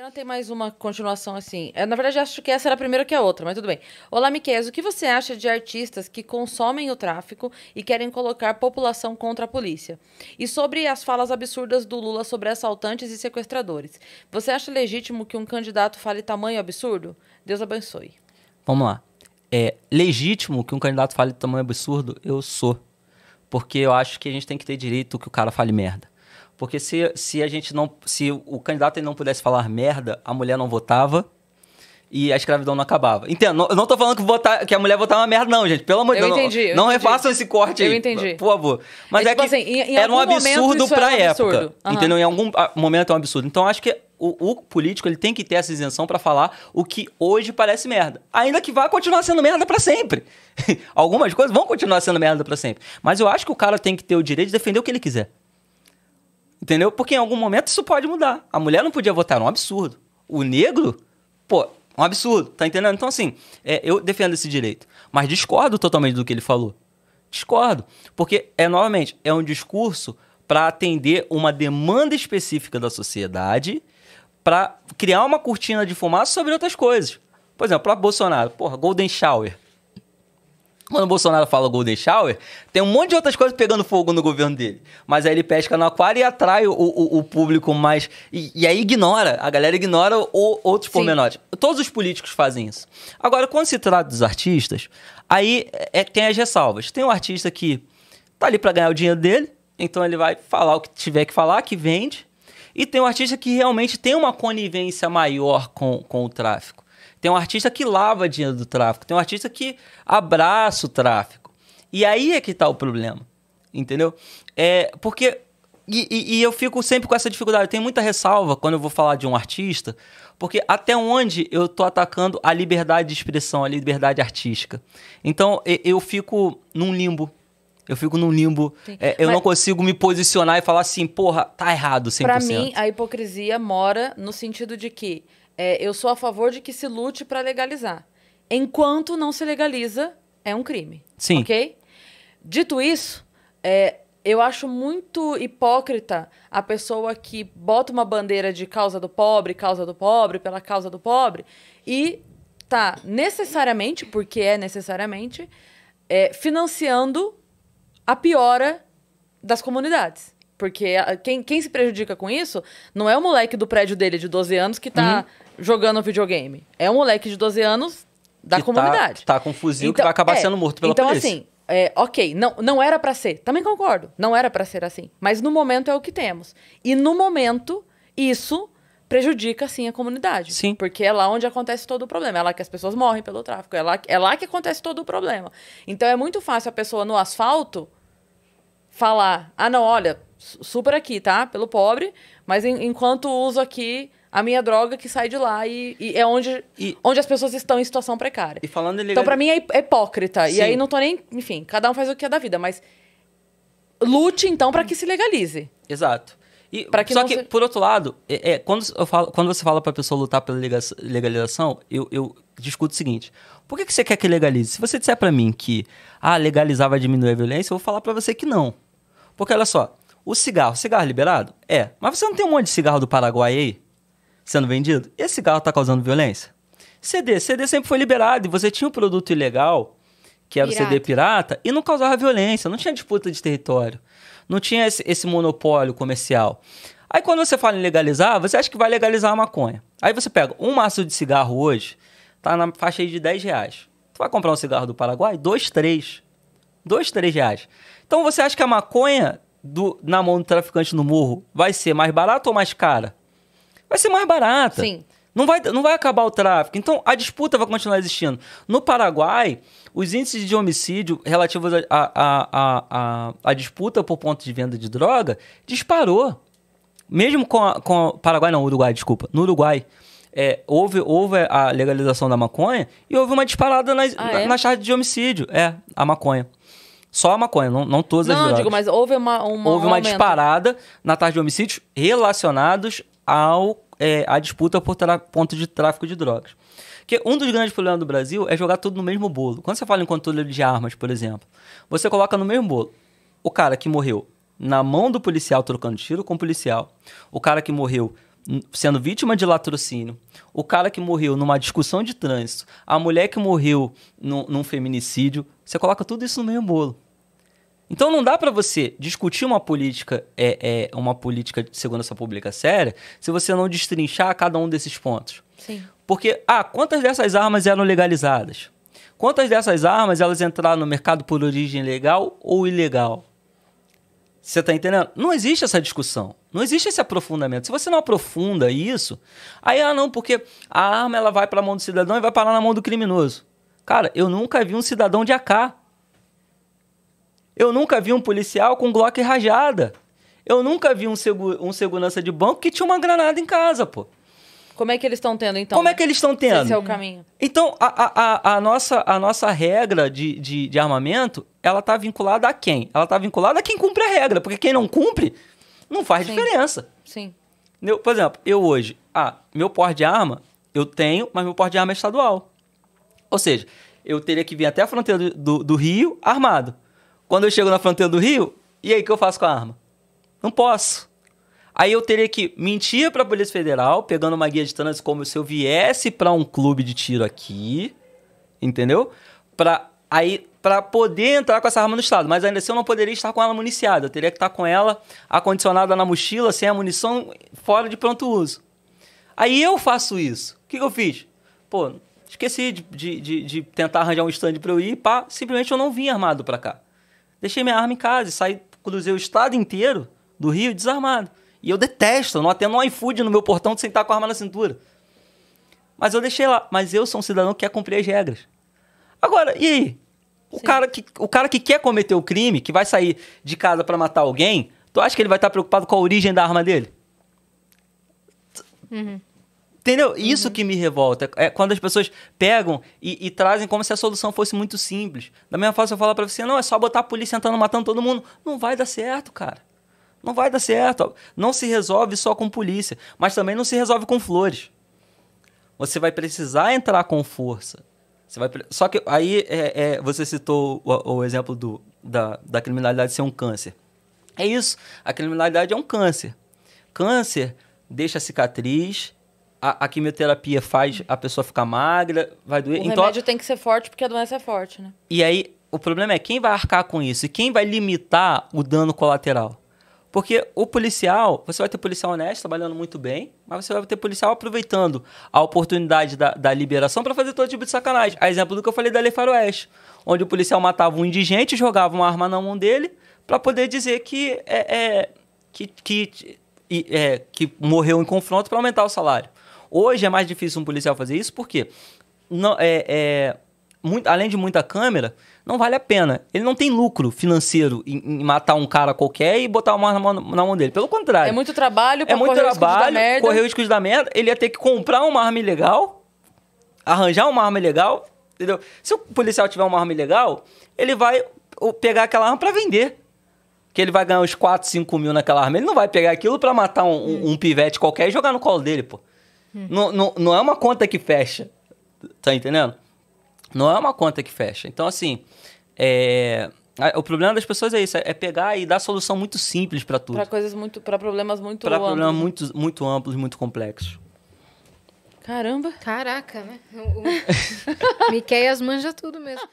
não tem mais uma continuação assim. Eu, é, na verdade, acho que essa era a primeira que a outra, mas tudo bem. Olá, Miquel, o que você acha de artistas que consomem o tráfico e querem colocar população contra a polícia? E sobre as falas absurdas do Lula sobre assaltantes e sequestradores. Você acha legítimo que um candidato fale tamanho absurdo? Deus abençoe. Vamos lá. É legítimo que um candidato fale tamanho absurdo? Eu sou. Porque eu acho que a gente tem que ter direito que o cara fale merda. Porque se, se a gente não. Se o candidato não pudesse falar merda, a mulher não votava e a escravidão não acabava. Entendo, não, eu não tô falando que, votar, que a mulher votava é uma merda, não, gente. Pelo amor de Deus. Eu entendi. Não, não refaçam esse corte aí. Eu entendi. Por favor. Mas é, é tipo que assim, em, em era um absurdo pra a um absurdo. época. Uhum. Entendeu? Em algum momento é um absurdo. Então acho que o, o político ele tem que ter essa isenção para falar o que hoje parece merda. Ainda que vá continuar sendo merda para sempre. Algumas coisas vão continuar sendo merda para sempre. Mas eu acho que o cara tem que ter o direito de defender o que ele quiser. Entendeu? Porque em algum momento isso pode mudar. A mulher não podia votar, era é um absurdo. O negro, pô, é um absurdo, tá entendendo? Então, assim, é, eu defendo esse direito. Mas discordo totalmente do que ele falou. Discordo. Porque, é novamente, é um discurso para atender uma demanda específica da sociedade, para criar uma cortina de fumaça sobre outras coisas. Por exemplo, para Bolsonaro, porra, Golden Shower. Quando o Bolsonaro fala Golden Shower, tem um monte de outras coisas pegando fogo no governo dele. Mas aí ele pesca no aquário e atrai o, o, o público mais. E, e, aí ignora, a galera ignora o, outros Sim. pormenores. Todos os políticos fazem isso. Agora, quando se trata dos artistas, aí é, é tem as ressalvas. Tem um artista que tá ali para ganhar o dinheiro dele, então ele vai falar o que tiver que falar, que vende. E tem um artista que realmente tem uma conivência maior com, com o tráfico. Tem um artista que lava dinheiro do tráfico, tem um artista que abraça o tráfico. E aí é que tá o problema, entendeu? É, porque. E, e, e eu fico sempre com essa dificuldade. Tem muita ressalva quando eu vou falar de um artista, porque até onde eu tô atacando a liberdade de expressão, a liberdade artística. Então eu fico num limbo, eu fico num limbo. É, eu Mas, não consigo me posicionar e falar assim, porra, tá errado 100%. Pra mim, a hipocrisia mora no sentido de que é, eu sou a favor de que se lute para legalizar. Enquanto não se legaliza, é um crime. Sim. Ok? Dito isso, é, eu acho muito hipócrita a pessoa que bota uma bandeira de causa do pobre, causa do pobre, pela causa do pobre, e tá necessariamente, porque é necessariamente, é, financiando a piora das comunidades. Porque ah, quem, quem se prejudica com isso não é o moleque do prédio dele de 12 anos que tá uhum. jogando videogame. É um moleque de 12 anos da que tá- comunidade. Tá, que tá com um fuzil então, que vai acabar é, sendo morto pela então, polícia. Então, assim, é, ok, não, não era para ser. Também concordo, não era para ser assim. Mas no momento é o que temos. E no momento, isso prejudica, sim, a comunidade. Sim. Porque é lá onde acontece todo o problema. É lá que as pessoas morrem pelo tráfico. É lá, é lá que acontece todo o problema. Então é muito fácil a pessoa no asfalto falar: ah, não, olha, super aqui, tá? Pelo pobre, mas em, enquanto uso aqui a minha droga que sai de lá e, e é onde, e, onde as pessoas estão em situação precária. E falando em então, legal... Então, para mim, é, é hipócrita. Sim. E aí não tô nem. Enfim, cada um faz o que é da vida, mas lute então para que se legalize. Exato. E, que só que, se... por outro lado, é, é, quando, eu falo, quando você fala para a pessoa lutar pela legalização, eu, eu discuto o seguinte: por que, que você quer que legalize? Se você disser para mim que ah, legalizar vai diminuir a violência, eu vou falar para você que não. Porque olha só, o cigarro, cigarro liberado? É. Mas você não tem um monte de cigarro do Paraguai aí sendo vendido? esse cigarro está causando violência? CD, CD sempre foi liberado e você tinha um produto ilegal, que era pirata. o CD pirata, e não causava violência, não tinha disputa de território, não tinha esse, esse monopólio comercial. Aí quando você fala em legalizar, você acha que vai legalizar a maconha. Aí você pega um maço de cigarro hoje, tá na faixa aí de 10 reais. Tu vai comprar um cigarro do Paraguai? Dois, três. Dois, três reais. Então você acha que a maconha do, na mão do traficante no morro vai ser mais barata ou mais cara? Vai ser mais barata. Sim. Não vai, não vai acabar o tráfico. Então a disputa vai continuar existindo. No Paraguai, os índices de homicídio relativos à a, a, a, a, disputa por ponto de venda de droga disparou. Mesmo com, a, com a, Paraguai, não, Uruguai, desculpa. No Uruguai. É, houve, houve a legalização da maconha e houve uma disparada nas, ah, é? na, na charge de homicídio. É, a maconha. Só a maconha, não, não todas não, as drogas. Não, digo, mas houve uma, uma Houve uma disparada na taxa de homicídios relacionados ao, é, à disputa por ponto de tráfico de drogas. Porque um dos grandes problemas do Brasil é jogar tudo no mesmo bolo. Quando você fala em controle de armas, por exemplo, você coloca no mesmo bolo o cara que morreu na mão do policial trocando tiro com o policial, o cara que morreu sendo vítima de latrocínio, o cara que morreu numa discussão de trânsito, a mulher que morreu num, num feminicídio, você coloca tudo isso no meio bolo. Então não dá para você discutir uma política é, é, uma política de segurança pública séria se você não destrinchar cada um desses pontos. Sim. Porque ah, quantas dessas armas eram legalizadas? Quantas dessas armas elas entraram no mercado por origem legal ou ilegal? Você está entendendo? Não existe essa discussão. Não existe esse aprofundamento. Se você não aprofunda isso, aí ah não, porque a arma ela vai para a mão do cidadão e vai parar na mão do criminoso. Cara, eu nunca vi um cidadão de AK. Eu nunca vi um policial com Glock rajada. Eu nunca vi um, segura, um segurança de banco que tinha uma granada em casa, pô. Como é que eles estão tendo, então? Como é que eles estão tendo? Né? Esse é o caminho. Então, a, a, a, a nossa, a nossa regra de, de, de armamento, ela tá vinculada a quem? Ela tá vinculada a quem cumpre a regra, porque quem não cumpre não faz Sim. diferença. Sim. Eu, por exemplo, eu hoje, ah, meu porte de arma eu tenho, mas meu porte de arma é estadual. Ou seja, eu teria que vir até a fronteira do, do Rio armado. Quando eu chego na fronteira do Rio, e aí o que eu faço com a arma? Não posso. Aí eu teria que mentir para a Polícia Federal, pegando uma guia de trânsito como se eu viesse para um clube de tiro aqui, entendeu? Para aí para poder entrar com essa arma no Estado. Mas ainda assim eu não poderia estar com ela municiada. Eu teria que estar com ela acondicionada na mochila, sem a munição, fora de pronto uso. Aí eu faço isso. O que, que eu fiz? Pô, esqueci de, de, de, de tentar arranjar um stand para eu ir, pá, simplesmente eu não vim armado para cá. Deixei minha arma em casa e saí, cruzei o estado inteiro do Rio desarmado. E eu detesto, não atendo um iFood no meu portão de sentar com a arma na cintura. Mas eu deixei lá. Mas eu sou um cidadão que quer cumprir as regras. Agora, e aí? O cara, que, o cara que quer cometer o crime, que vai sair de casa para matar alguém, tu acha que ele vai estar tá preocupado com a origem da arma dele? Uhum. Entendeu? Uhum. Isso que me revolta. É quando as pessoas pegam e, e, trazem como se a solução fosse muito simples. Da mesma forma, se eu falar pra você, não, é só botar a polícia entrando, matando todo mundo. Não vai dar certo, cara. Não vai dar certo. Não se resolve só com polícia, mas também não se resolve com flores. Você vai precisar entrar com força. Você vai... Só que aí é, é, você citou o, o exemplo do, da, da criminalidade ser um câncer. É isso. A criminalidade é um câncer. Câncer deixa cicatriz, a, a, quimioterapia faz a pessoa ficar magra, vai doer. O então, remédio tem que ser forte porque a doença é forte, né? E aí, o problema é quem vai arcar com isso e quem vai limitar o dano colateral. Porque o policial, você vai ter policial honesto, trabalhando muito bem, mas você vai ter policial aproveitando a oportunidade da, da liberação para fazer todo tipo de sacanagem. A exemplo do que eu falei da Lei Faroeste, onde o policial matava um indigente, jogava uma arma na mão dele, para poder dizer que, é, é que, que, é, que morreu em confronto para aumentar o salário. Hoje é mais difícil um policial fazer isso, porque não, é, é muito, além de muita câmera, não vale a pena. Ele não tem lucro financeiro em, em matar um cara qualquer e botar uma arma na, na mão dele. Pelo contrário. É muito trabalho É muito correr trabalho, correr o da merda. Ele ia ter que comprar uma arma ilegal, arranjar uma arma ilegal, entendeu? Se o policial tiver uma arma ilegal, ele vai pegar aquela arma para vender que ele vai ganhar uns 4, 5 mil naquela arma. Ele não vai pegar aquilo para matar um, hum. um, pivete qualquer e jogar no colo dele, pô. Hum. Não, não, não é uma conta que fecha. Tá entendendo? Não é uma conta que fecha. Então, assim, é... O problema das pessoas é isso, é, é pegar e dar solução muito simples para tudo. Para coisas muito, para problemas muito pra amplos. Para problemas muito, muito amplos, muito complexos. Caramba. Caraca, né? O, o... Miqueias manja tudo mesmo.